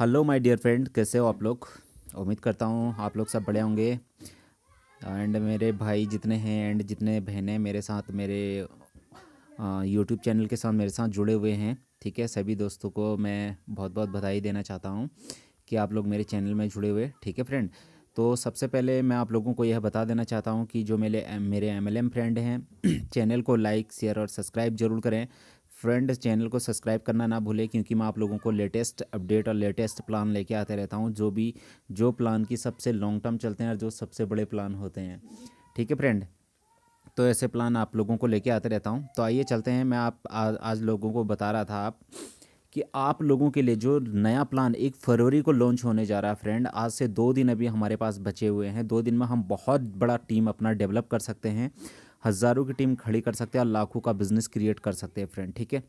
hello my dear friend कैसे हो आप लोग उम्मीद करता हूँ आप लोग सब बड़े होंगे एंड मेरे भाई जितने हैं एंड जितने बहनें मेरे साथ मेरे यूट्यूब चैनल के साथ मेरे साथ जुड़े हुए हैं ठीक है सभी दोस्तों को मैं बहुत बहुत बधाई देना चाहता हूँ कि आप लोग मेरे चैनल में जुड़े हुए ठीक है फ्रेंड तो सबसे पहले मैं आप लोगों को यह बता देना चाहता हूँ कि जो मेरे मेरे एम फ्रेंड हैं चैनल को लाइक शेयर और सब्सक्राइब जरूर करें फ्रेंड चैनल को सब्सक्राइब करना ना भूलें क्योंकि मैं आप लोगों को लेटेस्ट अपडेट और लेटेस्ट प्लान लेके आते रहता हूँ जो भी जो प्लान की सबसे लॉन्ग टर्म चलते हैं और जो सबसे बड़े प्लान होते हैं ठीक है फ्रेंड तो ऐसे प्लान आप लोगों को लेके आते रहता हूँ तो आइए चलते हैं मैं आप आ, आज लोगों को बता रहा था आप कि आप लोगों के लिए जो नया प्लान एक फरवरी को लॉन्च होने जा रहा है फ्रेंड आज से दो दिन अभी हमारे पास बचे हुए हैं दो दिन में हम बहुत बड़ा टीम अपना डेवलप कर सकते हैं हज़ारों की टीम खड़ी कर सकते हैं और लाखों का बिज़नेस क्रिएट कर सकते हैं फ्रेंड ठीक है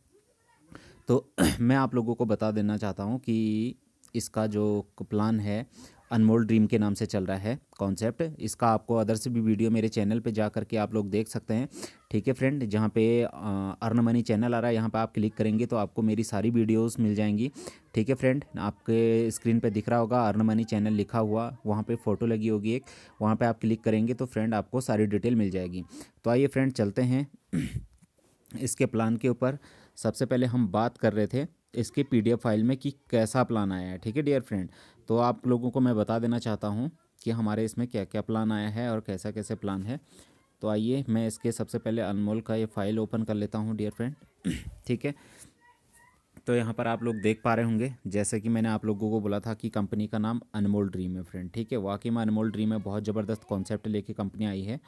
तो मैं आप लोगों को बता देना चाहता हूँ कि इसका जो प्लान है अनमोल ड्रीम के नाम से चल रहा है कॉन्सेप्ट इसका आपको अदर से भी वीडियो मेरे चैनल पे जा करके आप लोग देख सकते हैं ठीक है फ्रेंड जहाँ पे अर्न मनी चैनल आ रहा है यहाँ पे आप क्लिक करेंगे तो आपको मेरी सारी वीडियोस मिल जाएंगी ठीक है फ्रेंड आपके स्क्रीन पे दिख रहा होगा अर्न मनी चैनल लिखा हुआ वहाँ पे फ़ोटो लगी होगी एक वहाँ पे आप क्लिक करेंगे तो फ्रेंड आपको सारी डिटेल मिल जाएगी तो आइए फ्रेंड चलते हैं इसके प्लान के ऊपर सबसे पहले हम बात कर रहे थे इसके पी फाइल में कि कैसा प्लान आया है ठीक है डियर फ्रेंड तो आप लोगों को मैं बता देना चाहता हूँ कि हमारे इसमें क्या क्या प्लान आया है और कैसा कैसे प्लान है तो आइए मैं इसके सबसे पहले अनमोल का ये फ़ाइल ओपन कर लेता हूँ डियर फ्रेंड ठीक है तो यहाँ पर आप लोग देख पा रहे होंगे जैसे कि मैंने आप लोगों को बोला था कि कंपनी का नाम अनमोल ड्रीम है फ्रेंड ठीक है वाकई में अनमोल ड्रीम है बहुत ज़बरदस्त कॉन्सेप्ट लेके कंपनी आई है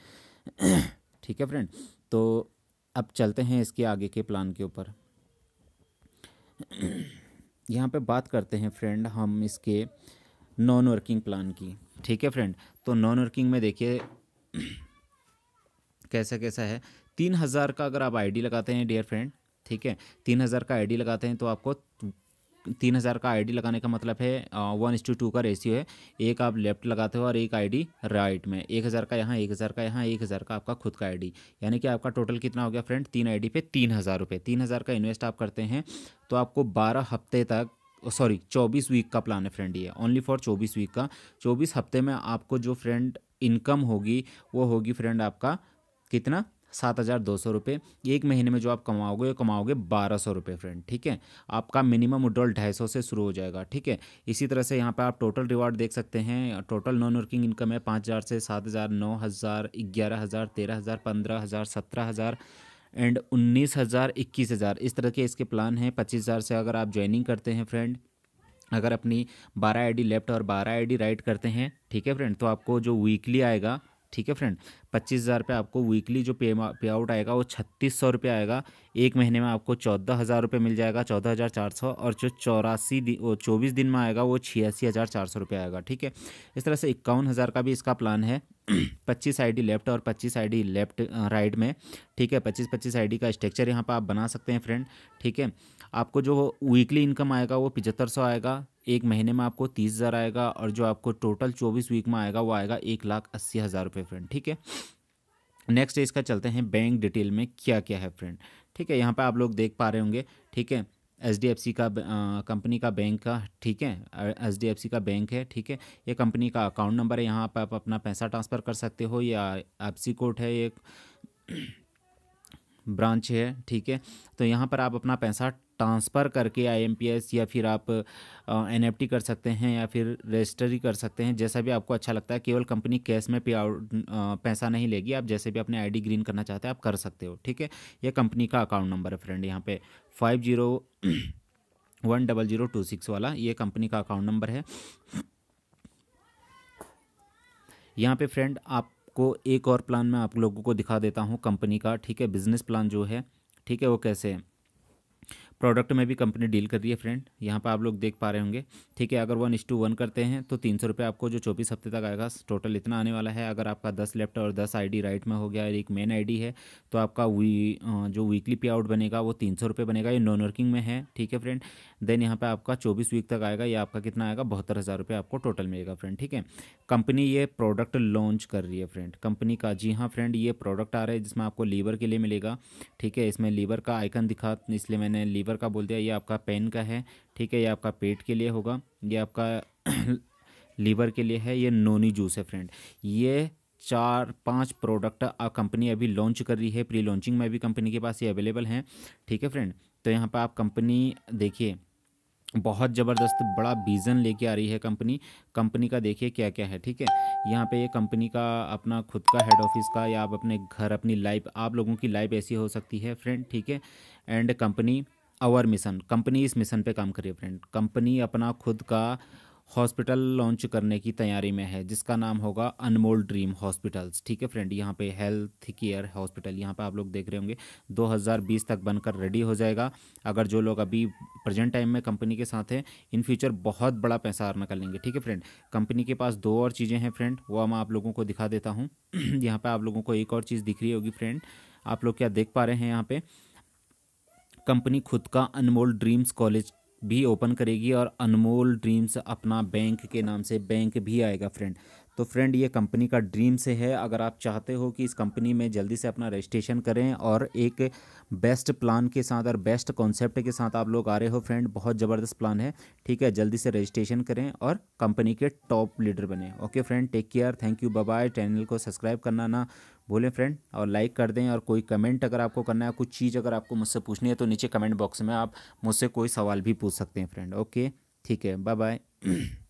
ठीक है फ्रेंड तो अब चलते हैं इसके आगे के प्लान के ऊपर यहाँ पे बात करते हैं फ्रेंड हम इसके नॉन वर्किंग प्लान की ठीक है फ्रेंड तो नॉन वर्किंग में देखिए कैसा कैसा है तीन हज़ार का अगर आप आईडी लगाते हैं डियर फ्रेंड ठीक है तीन हज़ार का आईडी लगाते हैं तो आपको तीन हज़ार का आईडी लगाने का मतलब है वन इस टू टू का रेशियो है एक आप लेफ्ट लगाते हो और एक आईडी राइट में एक हज़ार का यहाँ एक हज़ार का यहाँ एक हज़ार का आपका खुद का आईडी यानी कि आपका टोटल कितना हो गया फ्रेंड तीन आईडी पे तीन हज़ार रुपये तीन हज़ार का इन्वेस्ट आप करते हैं तो आपको बारह हफ्ते तक सॉरी चौबीस वीक का प्लान है फ्रेंड ये ओनली फॉर चौबीस वीक का चौबीस हफ्ते में आपको जो फ्रेंड इनकम होगी वो होगी फ्रेंड आपका कितना सात हज़ार दो सौ रुपये एक महीने में जो आप कमाओगे वो कमाओगे बारह सौ रुपये फ्रेंड ठीक है आपका मिनिमम विड्रॉल ढाई सौ से शुरू हो जाएगा ठीक है इसी तरह से यहाँ पर आप टोटल रिवार्ड देख सकते हैं टोटल नॉन वर्किंग इनकम है पाँच हज़ार से सात हज़ार नौ हज़ार ग्यारह हज़ार तेरह हज़ार पंद्रह हज़ार सत्रह हज़ार एंड उन्नीस हज़ार इक्कीस हज़ार इस तरह के इसके प्लान हैं पच्चीस हज़ार से अगर आप ज्वाइनिंग करते हैं फ्रेंड अगर अपनी बारह आई डी लेफ्ट और बारह आई डी राइट करते हैं ठीक है फ्रेंड तो आपको जो वीकली आएगा ठीक है फ्रेंड पच्चीस हज़ार रुपये आपको वीकली जो पे पे आउट आएगा वो छत्तीस सौ रुपये आएगा एक महीने में आपको चौदह हज़ार रुपये मिल जाएगा चौदह हज़ार चार सौ और जो चौरासी दिन चौबीस दिन में आएगा वो छियासी हज़ार चार सौ रुपये आएगा ठीक है इस तरह से इक्यावन हज़ार का भी इसका प्लान है पच्चीस आईडी लेफ्ट और पच्चीस आईडी लेफ्ट राइट में ठीक है पच्चीस पच्चीस आईडी का स्ट्रक्चर यहाँ पर आप बना सकते हैं फ्रेंड ठीक है आपको जो वीकली इनकम आएगा वो पिचहत्तर सौ आएगा एक महीने में आपको तीस हज़ार आएगा और जो आपको टोटल चौबीस वीक में आएगा वो आएगा एक लाख अस्सी हज़ार रुपये फ्रेंड ठीक है नेक्स्ट इसका चलते हैं बैंक डिटेल में क्या क्या है फ्रेंड ठीक है यहाँ पर आप लोग देख पा रहे होंगे ठीक है एच डी एफ सी का कंपनी का बैंक का ठीक है एच डी एफ सी का बैंक है ठीक है ये कंपनी का अकाउंट नंबर है यहाँ पर आप अपना पैसा ट्रांसफ़र कर सकते हो या एफ सी कोड है ये ब्रांच है ठीक है तो यहाँ पर आप अपना पैसा ट्रांसफ़र करके आईएमपीएस या फिर आप एनएफटी कर सकते हैं या फिर रजिस्टरी कर सकते हैं जैसा भी आपको अच्छा लगता है केवल कंपनी कैश में पे आउट पैसा नहीं लेगी आप जैसे भी अपने आईडी ग्रीन करना चाहते हैं आप कर सकते हो ठीक है यह कंपनी का अकाउंट नंबर है फ्रेंड यहाँ पे five zero one double zero two six वाला ये कंपनी का अकाउंट नंबर है यहाँ पे फ्रेंड आपको एक और प्लान मैं आप लोगों को दिखा देता हूँ कंपनी का ठीक है बिज़नेस प्लान जो है ठीक है वो कैसे है प्रोडक्ट में भी कंपनी डील कर रही है फ्रेंड यहाँ पर आप लोग देख पा रहे होंगे ठीक है अगर वन इस टू वन करते हैं तो तीन सौ रुपये आपको जो चौबीस हफ्ते तक आएगा टोटल इतना आने वाला है अगर आपका दस लेफ्ट और दस डी राइट में हो गया और एक मेन डी है तो आपका वी जो वीकली पे आउट बनेगा वो तीन सौ रुपये बनेगा ये नॉन वर्किंग में है ठीक है फ्रेंड देन यहाँ पर आपका चौबीस वीक तक आएगा या आपका कितना आएगा बहत्तर हज़ार रुपये आपको टोटल मिलेगा फ्रेंड ठीक है कंपनी ये प्रोडक्ट लॉन्च कर रही है फ्रेंड कंपनी का जी हाँ फ्रेंड ये प्रोडक्ट आ रहा है जिसमें आपको लीवर के लिए मिलेगा ठीक है इसमें लीवर का आइकन दिखा इसलिए मैंने लीवर शुगर का बोल दिया ये आपका पेन का है ठीक है ये आपका पेट के लिए होगा ये आपका लीवर के लिए है ये नोनी जूस है फ्रेंड ये चार पांच प्रोडक्ट आ कंपनी अभी लॉन्च कर रही है प्री लॉन्चिंग में भी कंपनी के पास ये अवेलेबल हैं ठीक है फ्रेंड तो यहाँ पर आप कंपनी देखिए बहुत ज़बरदस्त बड़ा विज़न लेके आ रही है कंपनी कंपनी का देखिए क्या क्या है ठीक है यहाँ पे ये कंपनी का अपना खुद का हेड ऑफिस का या आप अपने घर अपनी लाइफ आप लोगों की लाइफ ऐसी हो सकती है फ्रेंड ठीक है and company our mission company इस मिशन पे काम कर रही है फ्रेंड कंपनी अपना खुद का हॉस्पिटल लॉन्च करने की तैयारी में है जिसका नाम होगा अनमोल ड्रीम हॉस्पिटल्स ठीक है फ्रेंड यहाँ पे हेल्थ केयर हॉस्पिटल यहाँ पे आप लोग देख रहे होंगे 2020 तक बनकर रेडी हो जाएगा अगर जो लोग अभी प्रेजेंट टाइम में कंपनी के साथ हैं इन फ्यूचर बहुत बड़ा पैसा अर्न कर लेंगे ठीक है फ्रेंड कंपनी के पास दो और चीज़ें हैं फ्रेंड वो मैं आप लोगों को दिखा देता हूँ यहाँ पर आप लोगों को एक और चीज़ दिख रही होगी फ्रेंड आप लोग क्या देख पा रहे हैं यहाँ पर कंपनी खुद का अनमोल ड्रीम्स कॉलेज भी ओपन करेगी और अनमोल ड्रीम्स अपना बैंक के नाम से बैंक भी आएगा फ्रेंड तो फ्रेंड ये कंपनी का ड्रीम से है अगर आप चाहते हो कि इस कंपनी में जल्दी से अपना रजिस्ट्रेशन करें और एक बेस्ट प्लान के साथ और बेस्ट कॉन्सेप्ट के साथ आप लोग आ रहे हो फ्रेंड बहुत ज़बरदस्त प्लान है ठीक है जल्दी से रजिस्ट्रेशन करें और कंपनी के टॉप लीडर बने okay friend take care thank you bye channel को सब्सक्राइब करना ना भूलें फ्रेंड और लाइक कर दें और कोई कमेंट अगर आपको करना है कुछ चीज़ अगर आपको मुझसे पूछनी है तो नीचे कमेंट बॉक्स में आप मुझसे कोई सवाल भी पूछ सकते हैं फ्रेंड ओके ठीक है बाय बाय